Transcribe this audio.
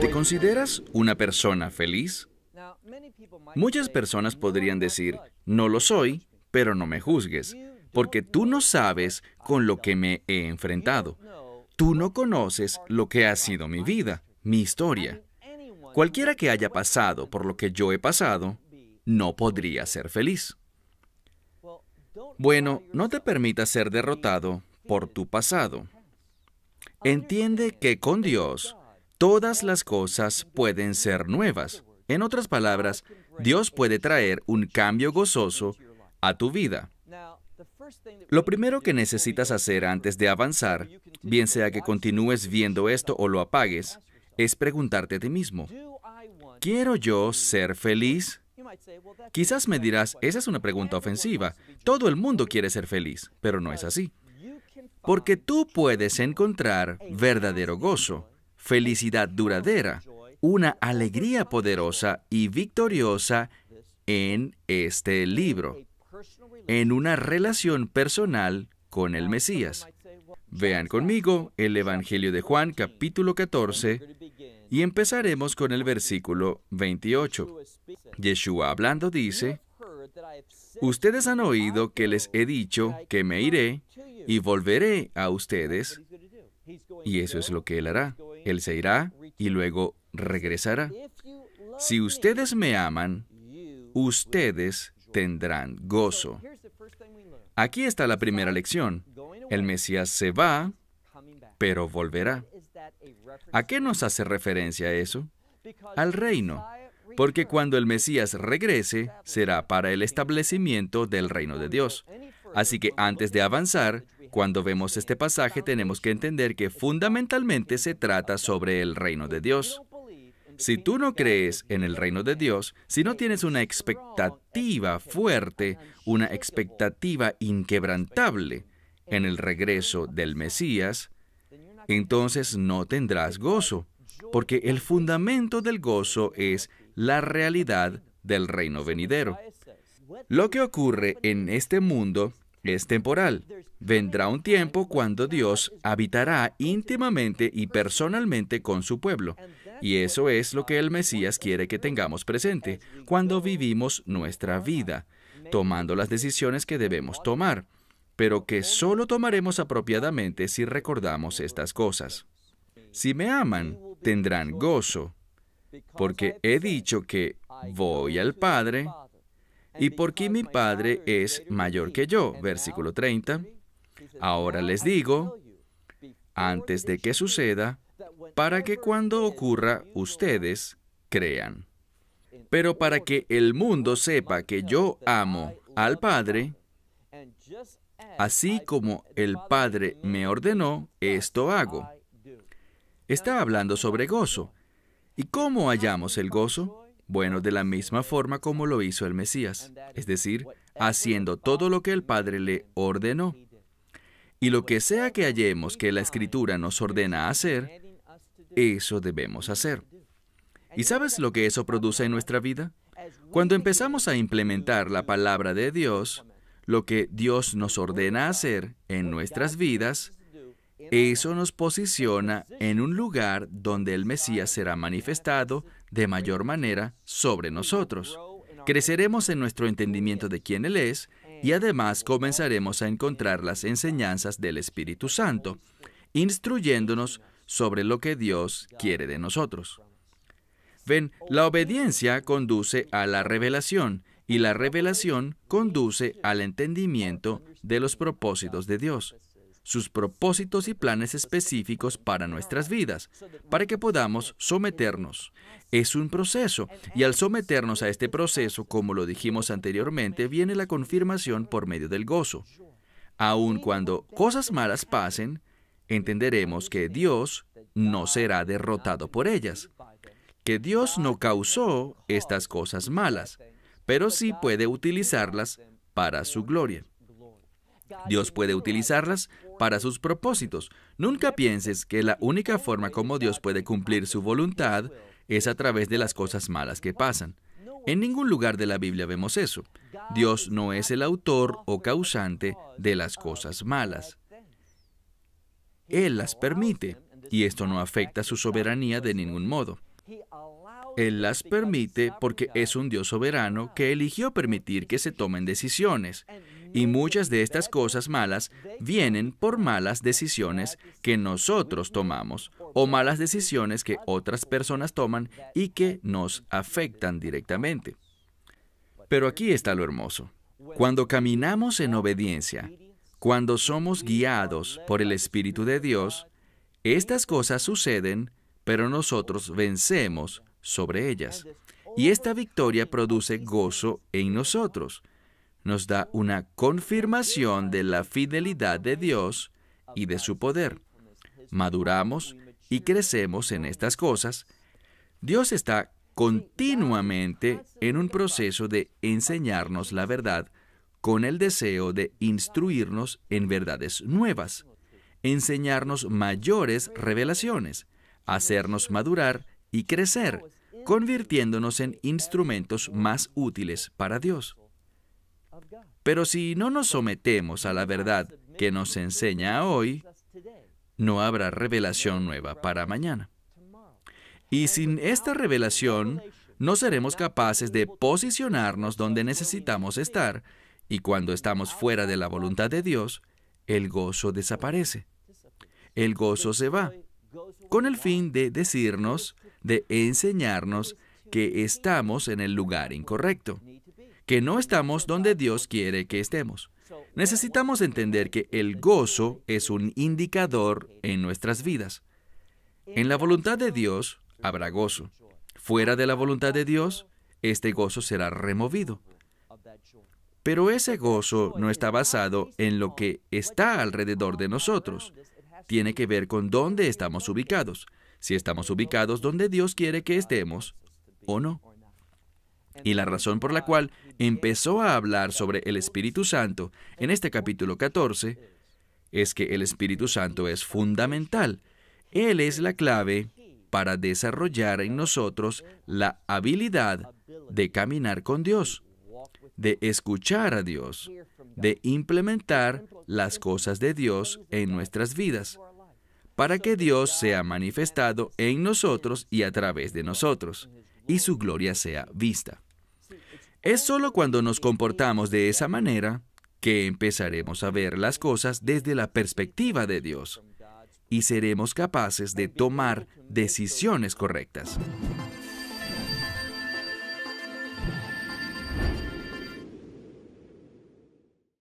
¿Te consideras una persona feliz? Muchas personas podrían decir, no lo soy, pero no me juzgues, porque tú no sabes con lo que me he enfrentado. Tú no conoces lo que ha sido mi vida, mi historia. Cualquiera que haya pasado por lo que yo he pasado, no podría ser feliz. Bueno, no te permitas ser derrotado por tu pasado. Entiende que con Dios todas las cosas pueden ser nuevas. En otras palabras, Dios puede traer un cambio gozoso a tu vida. Lo primero que necesitas hacer antes de avanzar, bien sea que continúes viendo esto o lo apagues, es preguntarte a ti mismo, ¿quiero yo ser feliz? Quizás me dirás, esa es una pregunta ofensiva. Todo el mundo quiere ser feliz, pero no es así. Porque tú puedes encontrar verdadero gozo, felicidad duradera, una alegría poderosa y victoriosa en este libro, en una relación personal con el Mesías. Vean conmigo el Evangelio de Juan capítulo 14 y empezaremos con el versículo 28. Yeshua hablando dice, Ustedes han oído que les he dicho que me iré y volveré a ustedes, y eso es lo que él hará. Él se irá y luego regresará. Si ustedes me aman, ustedes tendrán gozo. Aquí está la primera lección. El Mesías se va, pero volverá. ¿A qué nos hace referencia eso? Al reino. Porque cuando el Mesías regrese, será para el establecimiento del reino de Dios. Así que antes de avanzar, cuando vemos este pasaje tenemos que entender que fundamentalmente se trata sobre el reino de Dios. Si tú no crees en el reino de Dios, si no tienes una expectativa fuerte, una expectativa inquebrantable en el regreso del Mesías, entonces no tendrás gozo, porque el fundamento del gozo es la realidad del reino venidero. Lo que ocurre en este mundo es temporal. Vendrá un tiempo cuando Dios habitará íntimamente y personalmente con su pueblo. Y eso es lo que el Mesías quiere que tengamos presente cuando vivimos nuestra vida, tomando las decisiones que debemos tomar, pero que solo tomaremos apropiadamente si recordamos estas cosas. Si me aman, tendrán gozo, porque he dicho que voy al Padre y por qué mi Padre es mayor que yo. Versículo 30. Ahora les digo, antes de que suceda, para que cuando ocurra ustedes crean. Pero para que el mundo sepa que yo amo al Padre, así como el Padre me ordenó, esto hago. Está hablando sobre gozo. ¿Y cómo hallamos el gozo? Bueno, de la misma forma como lo hizo el Mesías, es decir, haciendo todo lo que el Padre le ordenó. Y lo que sea que hallemos que la Escritura nos ordena hacer, eso debemos hacer. ¿Y sabes lo que eso produce en nuestra vida? Cuando empezamos a implementar la palabra de Dios, lo que Dios nos ordena hacer en nuestras vidas, eso nos posiciona en un lugar donde el Mesías será manifestado de mayor manera sobre nosotros. Creceremos en nuestro entendimiento de quién Él es y además comenzaremos a encontrar las enseñanzas del Espíritu Santo, instruyéndonos sobre lo que Dios quiere de nosotros. Ven, la obediencia conduce a la revelación y la revelación conduce al entendimiento de los propósitos de Dios sus propósitos y planes específicos para nuestras vidas, para que podamos someternos. Es un proceso, y al someternos a este proceso, como lo dijimos anteriormente, viene la confirmación por medio del gozo. Aun cuando cosas malas pasen, entenderemos que Dios no será derrotado por ellas, que Dios no causó estas cosas malas, pero sí puede utilizarlas para su gloria. Dios puede utilizarlas para sus propósitos. Nunca pienses que la única forma como Dios puede cumplir su voluntad es a través de las cosas malas que pasan. En ningún lugar de la Biblia vemos eso. Dios no es el autor o causante de las cosas malas. Él las permite, y esto no afecta su soberanía de ningún modo. Él las permite porque es un Dios soberano que eligió permitir que se tomen decisiones y muchas de estas cosas malas vienen por malas decisiones que nosotros tomamos o malas decisiones que otras personas toman y que nos afectan directamente. Pero aquí está lo hermoso. Cuando caminamos en obediencia, cuando somos guiados por el Espíritu de Dios, estas cosas suceden, pero nosotros vencemos sobre ellas. Y esta victoria produce gozo en nosotros nos da una confirmación de la fidelidad de Dios y de su poder. Maduramos y crecemos en estas cosas. Dios está continuamente en un proceso de enseñarnos la verdad con el deseo de instruirnos en verdades nuevas, enseñarnos mayores revelaciones, hacernos madurar y crecer, convirtiéndonos en instrumentos más útiles para Dios. Pero si no nos sometemos a la verdad que nos enseña hoy, no habrá revelación nueva para mañana. Y sin esta revelación, no seremos capaces de posicionarnos donde necesitamos estar, y cuando estamos fuera de la voluntad de Dios, el gozo desaparece. El gozo se va, con el fin de decirnos, de enseñarnos que estamos en el lugar incorrecto que no estamos donde Dios quiere que estemos. Necesitamos entender que el gozo es un indicador en nuestras vidas. En la voluntad de Dios habrá gozo. Fuera de la voluntad de Dios, este gozo será removido. Pero ese gozo no está basado en lo que está alrededor de nosotros. Tiene que ver con dónde estamos ubicados, si estamos ubicados donde Dios quiere que estemos o no y la razón por la cual empezó a hablar sobre el Espíritu Santo en este capítulo 14 es que el Espíritu Santo es fundamental. Él es la clave para desarrollar en nosotros la habilidad de caminar con Dios, de escuchar a Dios, de implementar las cosas de Dios en nuestras vidas, para que Dios sea manifestado en nosotros y a través de nosotros y su gloria sea vista. Es solo cuando nos comportamos de esa manera que empezaremos a ver las cosas desde la perspectiva de Dios y seremos capaces de tomar decisiones correctas.